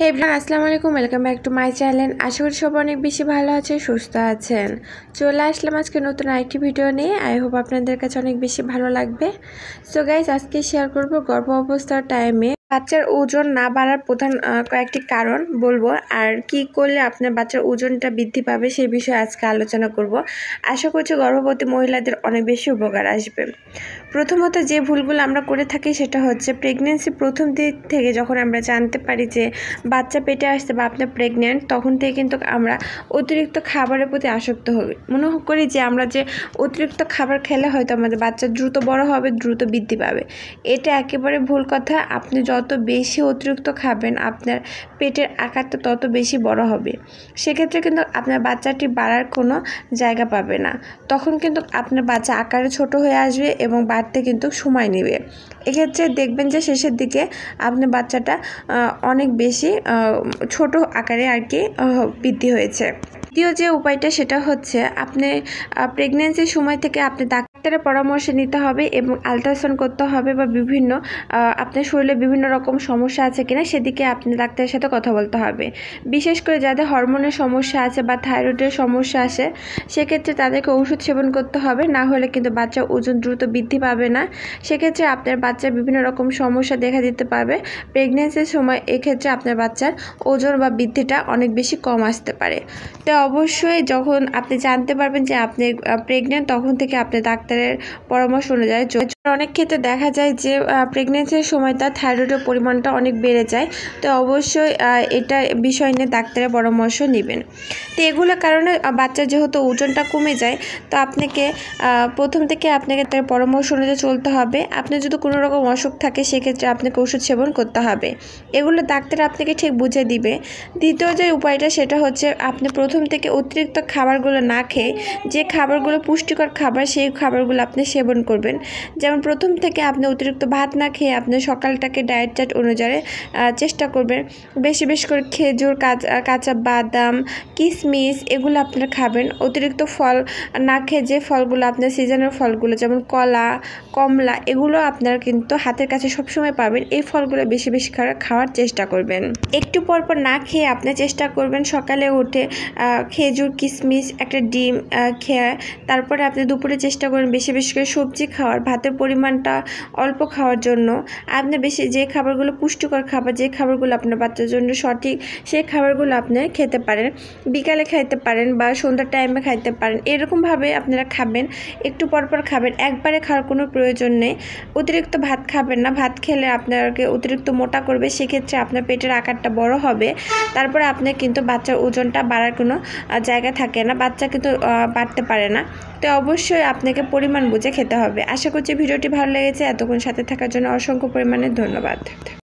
হে ভ্রান আসসালামু আলাইকুম welcome back to my channel আশা করি সব অনেক বেশি ভালো আছে সুস্থ আছেন চলে আসলাম আজকে নতুন আরেকটি ভিডিও নিয়ে আই হোপ আপনাদের কাছে অনেক বেশি ভালো লাগবে সো গাইজ আজকে শেয়ার করব গর্ভ অবস্থার টাইমে বাচ্চার ওজন না বাড়ার প্রধান কয়েকটি কারণ বলবো আর কি করলে আপনার বাচ্চার ওজনটা বৃদ্ধি পাবে সেই বিষয়ে আজকে আলোচনা করব আশা করছি গর্ভবতী মহিলাদের অনেক বেশি উপকার আসবে প্রথমত যে ভুলগুলো আমরা করে থাকি সেটা হচ্ছে প্রেগনেন্সি প্রথম দিক থেকে যখন আমরা জানতে পারি যে বাচ্চা পেটে আসছে বা আপনার প্রেগনেন্ট তখন থেকে কিন্তু আমরা অতিরিক্ত খাবারের প্রতি আসক্ত হই মনে করি যে আমরা যে অতিরিক্ত খাবার খেলে হয়তো আমাদের বাচ্চা দ্রুত বড় হবে দ্রুত বৃদ্ধি পাবে এটা একেবারে ভুল কথা আপনি যত বেশি অতিরিক্ত খাবেন আপনার পেটের আকারটা তত বেশি বড় হবে সেক্ষেত্রে কিন্তু আপনার বাচ্চাটি বাড়ার কোনো জায়গা পাবে না তখন কিন্তু আপনার বাচ্চা আকারে ছোট হয়ে আসবে এবং বাড়তে কিন্তু সময় নেবে এক্ষেত্রে দেখবেন যে শেষের দিকে আপনি বাচ্চাটা অনেক বেশি ছোট আকারে আর কি বৃদ্ধি হয়েছে দ্বিতীয় যে উপায়টা সেটা হচ্ছে আপনি প্রেগনেন্সির সময় থেকে আপনি ডাক্তারের পরামর্শ নিতে হবে এবং আলট্রাসাউন্ড করতে হবে বা বিভিন্ন আপনার শরীরে বিভিন্ন রকম সমস্যা আছে কিনা সেদিকে আপনি ডাক্তারের সাথে কথা বলতে হবে বিশেষ করে যাদের হরমোনের সমস্যা আছে বা থাইরয়েডের সমস্যা আছে সেক্ষেত্রে তাদেরকে ওষুধ সেবন করতে হবে না হলে কিন্তু বাচ্চার ওজন দ্রুত বৃদ্ধি পাবে না সেক্ষেত্রে আপনার বাচ্চার বিভিন্ন রকম সমস্যা দেখা দিতে পারবে প্রেগনেন্সির সময় এক্ষেত্রে আপনার বাচ্চার ওজন বা বৃদ্ধিটা অনেক বেশি কম আসতে পারে তো অবশ্যই যখন আপনি জানতে পারবেন যে আপনি প্রেগনেন্ট তখন থেকে আপনি ডাক্তার ডাক্তারের পরামর্শ অনুযায়ী অনেক ক্ষেত্রে দেখা যায় যে প্রেগনেন্সির সময় তার থাইরয়েডের পরিমাণটা অনেক বেড়ে যায় তো অবশ্যই এটা বিষয় নিয়ে ডাক্তারের পরামর্শ নেবেন তো এগুলোর কারণে বাচ্চার যেহেতু ওজনটা কমে যায় তো আপনাকে প্রথম থেকে আপনাকে তার পরামর্শ অনুযায়ী চলতে হবে আপনি যদি কোনো রকম অসুখ থাকে সেক্ষেত্রে আপনাকে ওষুধ সেবন করতে হবে এগুলো ডাক্তার আপনাকে ঠিক বুঝে দিবে দ্বিতীয় যে উপায়টা সেটা হচ্ছে আপনি প্রথম থেকে অতিরিক্ত খাবারগুলো না খেয়ে যে খাবারগুলো পুষ্টিকর খাবার সেই খাবার খাবারগুলো আপনি সেবন করবেন যেমন প্রথম থেকে আপনি অতিরিক্ত ভাত না খেয়ে আপনি সকালটাকে ডায়েট চার্ট অনুযায়ী চেষ্টা করবেন বেশি বেশি করে খেজুর কাঁচা বাদাম কিশমিশ এগুলো আপনারা খাবেন অতিরিক্ত ফল না খেয়ে যে ফলগুলো আপনার সিজনের ফলগুলো যেমন কলা কমলা এগুলো আপনার কিন্তু হাতের কাছে সবসময় পাবেন এই ফলগুলো বেশি বেশি খাওয়ার চেষ্টা করবেন একটু পর পর না খেয়ে আপনি চেষ্টা করবেন সকালে উঠে খেজুর কিশমিশ একটা ডিম খেয়ে তারপরে আপনি দুপুরে চেষ্টা করবেন পরিমাণ বেশি বেশি করে সবজি খাওয়ার ভাতের পরিমাণটা অল্প খাওয়ার জন্য আপনি বেশি যে খাবারগুলো পুষ্টিকর খাবার যে খাবারগুলো আপনার বাচ্চার জন্য সঠিক সেই খাবারগুলো আপনি খেতে পারেন বিকালে খাইতে পারেন বা সন্ধ্যার টাইমে খাইতে পারেন এরকমভাবে আপনারা খাবেন একটু পরপর খাবেন একবারে খাওয়ার কোনো প্রয়োজন নেই অতিরিক্ত ভাত খাবেন না ভাত খেলে আপনাকে অতিরিক্ত মোটা করবে সেক্ষেত্রে আপনার পেটের আকারটা বড় হবে তারপরে আপনি কিন্তু বাচ্চার ওজনটা বাড়ার কোনো জায়গা থাকে না বাচ্চা কিন্তু বাড়তে পারে না তো অবশ্যই আপনাকে পরিমাণ বুঝে খেতে হবে আশা করছি ভিডিওটি ভালো লেগেছে এতক্ষণ সাথে থাকার জন্য অসংখ্য পরিমাণে ধন্যবাদ